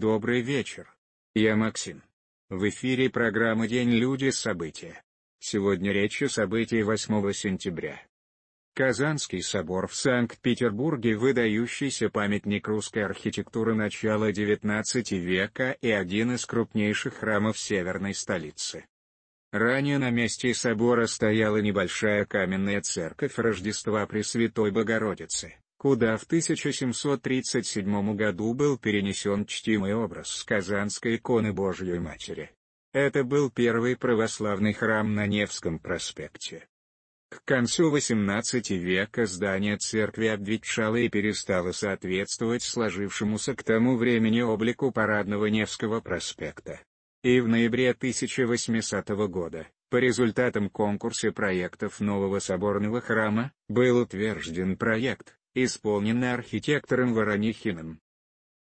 Добрый вечер. Я Максим. В эфире программа «День. Люди. События». Сегодня речь о событии 8 сентября. Казанский собор в Санкт-Петербурге – выдающийся памятник русской архитектуры начала XIX века и один из крупнейших храмов северной столицы. Ранее на месте собора стояла небольшая каменная церковь Рождества Пресвятой Богородицы куда в 1737 году был перенесен чтимый образ С Казанской иконы Божьей Матери. Это был первый православный храм на Невском проспекте. К концу XVIII века здание церкви обветшало и перестало соответствовать сложившемуся к тому времени облику парадного Невского проспекта. И в ноябре 1800 года, по результатам конкурса проектов нового соборного храма, был утвержден проект, исполнена архитектором Воронихиным.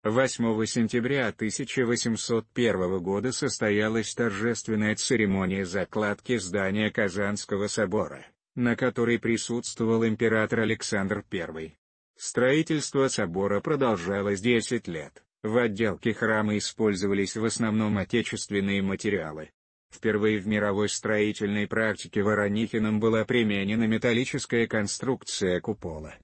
8 сентября 1801 года состоялась торжественная церемония закладки здания Казанского собора, на которой присутствовал император Александр I. Строительство собора продолжалось 10 лет, в отделке храма использовались в основном отечественные материалы. Впервые в мировой строительной практике Воронихином была применена металлическая конструкция купола.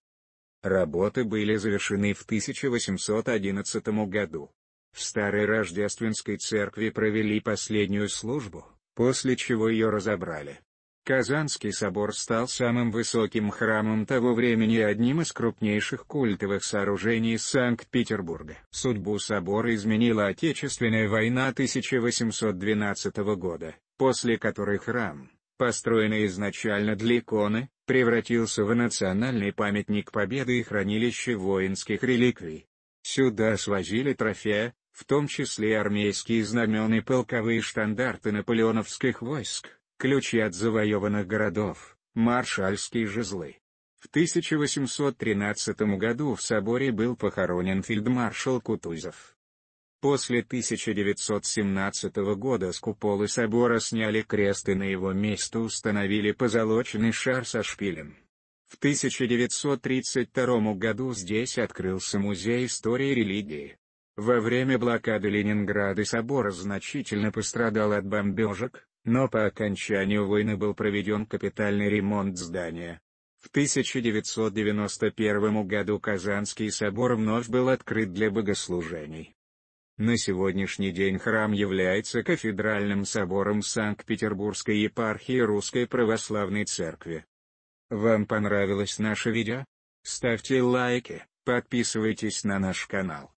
Работы были завершены в 1811 году. В Старой Рождественской церкви провели последнюю службу, после чего ее разобрали. Казанский собор стал самым высоким храмом того времени и одним из крупнейших культовых сооружений Санкт-Петербурга. Судьбу собора изменила Отечественная война 1812 года, после которой храм, построенный изначально для иконы, превратился в национальный памятник победы и хранилище воинских реликвий. Сюда свозили трофеи, в том числе армейские знамена и полковые штандарты наполеоновских войск, ключи от завоеванных городов, маршальские жезлы. В 1813 году в соборе был похоронен фельдмаршал Кутузов. После 1917 года с купола собора сняли крест и на его место установили позолоченный шар со шпилем. В 1932 году здесь открылся Музей истории религии. Во время блокады Ленинграда собор значительно пострадал от бомбежек, но по окончанию войны был проведен капитальный ремонт здания. В 1991 году Казанский собор вновь был открыт для богослужений. На сегодняшний день храм является кафедральным собором Санкт-Петербургской епархии Русской Православной Церкви. Вам понравилось наше видео? Ставьте лайки, подписывайтесь на наш канал.